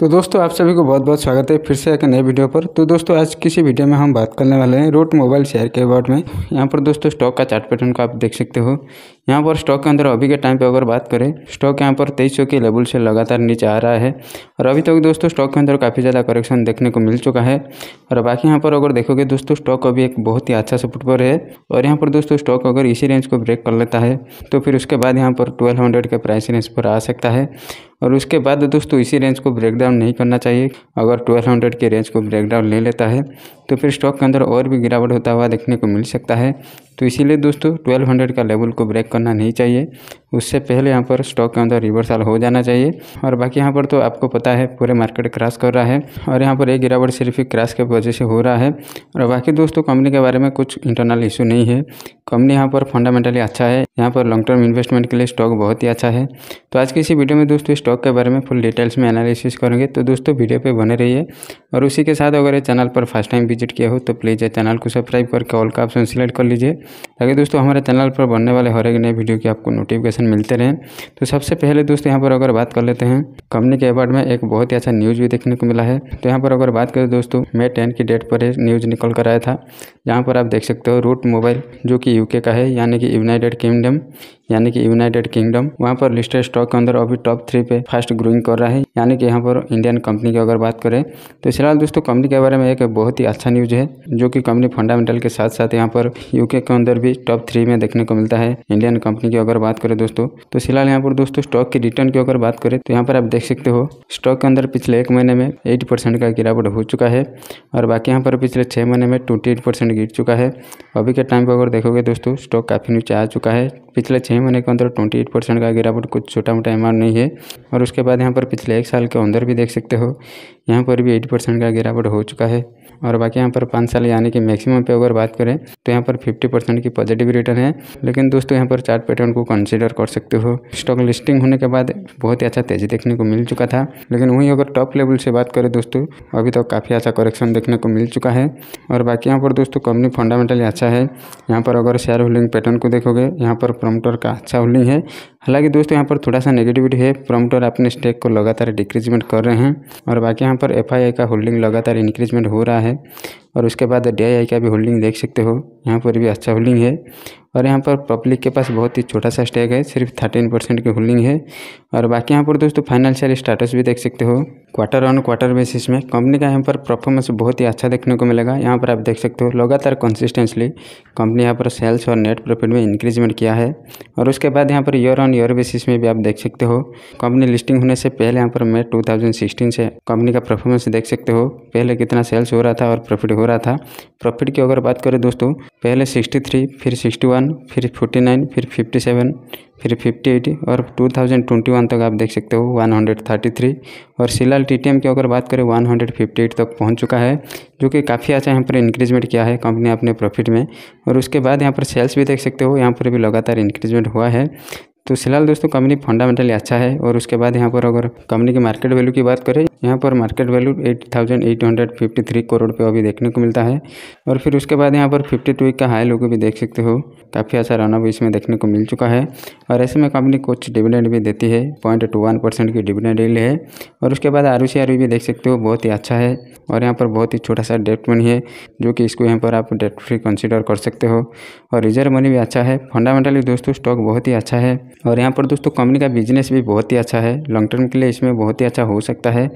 तो दोस्तों आप सभी को बहुत बहुत स्वागत है फिर से एक नए वीडियो पर तो दोस्तों आज किसी वीडियो में हम बात करने वाले हैं रोट मोबाइल शेयर के अबाउट में यहाँ पर दोस्तों स्टॉक का चार्ट पैटर्न को आप देख सकते हो यहाँ पर स्टॉक के अंदर अभी के टाइम पे अगर बात करें स्टॉक यहाँ पर तेईस के लेवल से लगातार नीचे आ रहा है और अभी तक दोस्तों स्टॉक के अंदर काफ़ी ज़्यादा करेक्शन देखने को मिल चुका है और बाकी यहाँ पर अगर देखोगे दोस्तों स्टॉक अभी एक बहुत ही अच्छा सपोर्ट पर है और यहाँ पर दोस्तों स्टॉक अगर इसी रेंज को ब्रेक कर लेता है तो फिर उसके बाद यहाँ पर ट्वेल्व के प्राइस रेंज पर आ सकता है और उसके बाद दोस्तों इसी रेंज को ब्रेकडाउन नहीं करना चाहिए अगर 1200 के रेंज को ब्रेकडाउन ले लेता है तो फिर स्टॉक के अंदर और भी गिरावट होता हुआ देखने को मिल सकता है तो इसीलिए दोस्तों 1200 का लेवल को ब्रेक करना नहीं चाहिए उससे पहले यहाँ पर स्टॉक के अंदर रिवर्सल हो जाना चाहिए और बाकी यहाँ पर तो आपको पता है पूरे मार्केट क्रास कर रहा है और यहाँ पर एक गिरावट सिर्फ ही क्रैश के वजह से हो रहा है और बाकी दोस्तों कंपनी के बारे में कुछ इंटरनल इशू नहीं है कंपनी यहाँ पर फंडामेंटली अच्छा है यहाँ पर लॉन्ग टर्म इन्वेस्टमेंट के लिए स्टॉक बहुत ही अच्छा है तो आज की इसी वीडियो में दोस्तों स्टॉक स्टॉक के बारे में फुल डिटेल्स में एनालिसिस करेंगे तो दोस्तों वीडियो पे बने रहिए और उसी के साथ अगर ये चैनल पर फर्स्ट टाइम विजिट किया हो तो प्लीज़ ये चैनल को सब्सक्राइब करके ऑल का ऑप्शन सिलेक्ट कर लीजिए ताकि दोस्तों हमारे चैनल पर बनने वाले हर एक नए वीडियो की आपको नोटिफिकेशन मिलते रहें तो सबसे पहले दोस्तों यहाँ पर अगर बात कर लेते हैं कंपनी के अवार्ड में एक बहुत ही अच्छा न्यूज़ भी देखने को मिला है तो यहाँ पर अगर बात करें दोस्तों मे टेन की डेट पर न्यूज़ निकल कर आया था जहाँ पर आप देख सकते हो रूट मोबाइल जो कि यूके का है यानी कि यूनाइटेड किंगडम यानी कि यूनाइटेड किंगडम वहाँ पर लिस्टेड स्टॉक के अंदर अभी टॉप थ्री पे फास्ट ग्रोइंग कर रहा है यानी कि यहाँ पर इंडियन कंपनी की अगर बात करें तो फिलहाल दोस्तों कंपनी के बारे में एक बहुत ही अच्छा न्यूज़ है जो कि कंपनी फंडामेंटल के साथ साथ यहाँ पर यूके के अंदर भी टॉप थ्री में देखने को मिलता है इंडियन कंपनी की अगर बात करें दोस्तों तो फिलहाल यहाँ पर दोस्तों स्टॉक की रिटर्न की अगर बात करें तो यहाँ पर आप देख सकते हो स्टॉक के अंदर पिछले एक महीने में एट परसेंट का गिरावट हो चुका है और बाकी यहाँ पर पिछले छः महीने में ट्वेंटी एट परसेंट गिर चुका है अभी के टाइम पर अगर देखोगे दोस्तों स्टॉक काफ़ी नीचे आ चुका है पिछले छः है मैंने के अंदर ट्वेंटी एट परसेंट का गिरावट कुछ छोटा मोटा एम नहीं है और उसके बाद यहाँ पर पिछले एक साल के अंदर भी देख सकते हो यहाँ पर भी एट परसेंट का गिरावट हो चुका है और बाकी यहाँ पर पाँच साल यानी कि मैक्सिमम पे अगर बात करें तो यहाँ पर फिफ्टी परसेंट की पॉजिटिव रिटर्न है लेकिन दोस्तों यहाँ पर चार्ट पैटर्न को कंसिडर कर सकते हो स्टॉक लिस्टिंग होने के बाद बहुत ही अच्छा तेजी देखने को मिल चुका था लेकिन वहीं अगर टॉप लेवल से बात करें दोस्तों अभी तक तो काफ़ी अच्छा करेक्शन देखने को मिल चुका है और बाकी यहाँ पर दोस्तों कंपनी फंडामेंटली अच्छा है यहाँ पर अगर शेयर होल्डिंग पैटर्न को देखोगे यहाँ पर प्रमोटर का का अच्छा होल्डिंग है हालांकि दोस्तों यहाँ पर थोड़ा सा नेगेटिविटी है प्रमोटर अपने स्टेक को लगातार डिक्रीजमेंट कर रहे हैं और बाकी यहाँ पर एफ का होल्डिंग लगातार इंक्रीजमेंट हो रहा है और उसके बाद डी का भी होल्डिंग देख सकते हो यहाँ पर भी अच्छा होल्डिंग है और यहाँ पर पब्लिक के पास बहुत ही छोटा सा स्टेक है सिर्फ थर्टीन परसेंट की होल्डिंग है और बाकी यहाँ पर दोस्तों फाइनेंशियल स्टेटस भी देख सकते हो क्वार्टर ऑन क्वार्टर बेसिस में कंपनी का यहाँ पर परफॉर्मेंस बहुत ही अच्छा देखने को मिलेगा यहाँ पर आप देख सकते हो लगातार कंसिस्टेंसली कंपनी यहाँ पर सेल्स और नेट प्रॉफिट में इंक्रीजमेंट किया है और उसके बाद यहाँ per year on year basis में भी आप देख सकते हो कंपनी लिस्टिंग होने से पहले यहाँ पर मई टू से कंपनी का परफॉर्मेंस देख सकते हो पहले कितना सेल्स हो रहा था और प्रॉफिट हो रहा था प्रॉफिट की अगर बात करें दोस्तों पहले सिक्सटी फिर सिक्सटी वन फिर फोर्टी नाइन फिर फिफ्टी सेवन फिर फिफ्टी एट और टू थाउजेंड ट्वेंटी वन तक आप देख सकते हो वन हंड्रेड थर्टी थ्री और सिलाल टी टी एम की अगर बात करें वन हंड्रेड फिफ्टी एट तक पहुंच चुका है जो कि काफ़ी अच्छा यहाँ पर इंक्रीजमेंट किया है कंपनी अपने प्रॉफिट में और उसके बाद यहाँ पर सेल्स भी देख सकते हो यहाँ पर भी लगातार इंक्रीजमेंट हुआ है तो फिलहाल दोस्तों कंपनी फंडामेंटली अच्छा है और उसके बाद यहाँ पर अगर कंपनी की मार्केट वैल्यू की बात करें यहाँ पर market value eight thousand eight hundred fifty three crore पे अभी देखने को मिलता है और फिर उसके बाद यहाँ पर फिफ्टी टू का हाई लोगों भी देख सकते हो काफ़ी अच्छा रन भी इसमें देखने को मिल चुका है और ऐसे में कंपनी कुछ डिविडेंड भी देती है पॉइंट टू वन परसेंट की डिविडेंड डील है और उसके बाद आर ओ e भी देख सकते हो बहुत ही अच्छा है और यहाँ पर बहुत ही छोटा सा डेट मनी है जो कि इसको यहाँ पर आप डेट फ्री कंसिडर कर सकते हो और रिजर्व मनी भी अच्छा है फंडामेंटली दोस्तों स्टॉक बहुत ही अच्छा है और यहाँ पर दोस्तों कंपनी का बिजनेस भी बहुत ही अच्छा है लॉन्ग टर्म के लिए इसमें बहुत ही अच्छा हो सकता है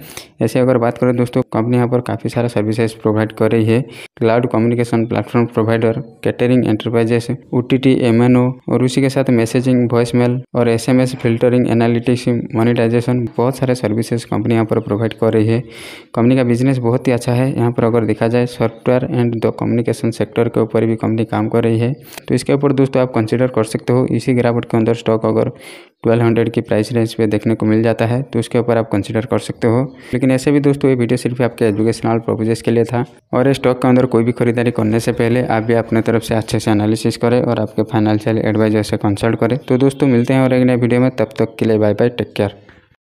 ऐसे अगर बात करें दोस्तों कंपनी यहाँ पर काफ़ी सारा सर्विसेज प्रोवाइड कर रही है cloud communication platform provider catering enterprises O T T M N O और उसी के साथ मैसेजिंग वॉइस मेल और S M S filtering analytics monetisation बहुत सारे सर्विसेज कंपनी यहाँ पर प्रोवाइड कर रही है कंपनी का बिजनेस बहुत बहुत ही अच्छा है यहाँ पर अगर देखा जाए software and the communication sector के ऊपर भी कंपनी काम कर रही है तो इसके ऊपर दोस्तों आप कंसिडर कर सकते हो इसी गिरावट के अंदर स्टॉक अगर 1200 की प्राइस रेंज पे देखने को मिल जाता है तो उसके ऊपर आप कंसिडर कर सकते हो लेकिन ऐसे भी दोस्तों ये वीडियो सिर्फ आपके एजुकेशनल प्रोपोजेस के लिए था और स्टॉक के अंदर कोई भी खरीदारी करने से पहले आप भी अपने तरफ से अच्छे से एनालिसिस करें और आपके फाइनेंशियल एडवाइजर से कंसल्ट करें तो दोस्तों मिलते हैं और एक नए वीडियो में तब तक के लिए बाय बाय टेक केयर